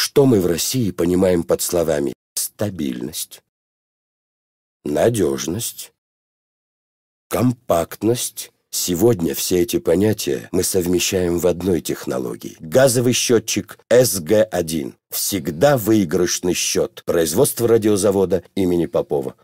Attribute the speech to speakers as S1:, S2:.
S1: Что мы в России понимаем под словами «стабильность»,
S2: «надежность», «компактность»? Сегодня все эти понятия мы совмещаем в одной технологии. Газовый счетчик СГ-1. Всегда выигрышный счет. Производство радиозавода имени Попова.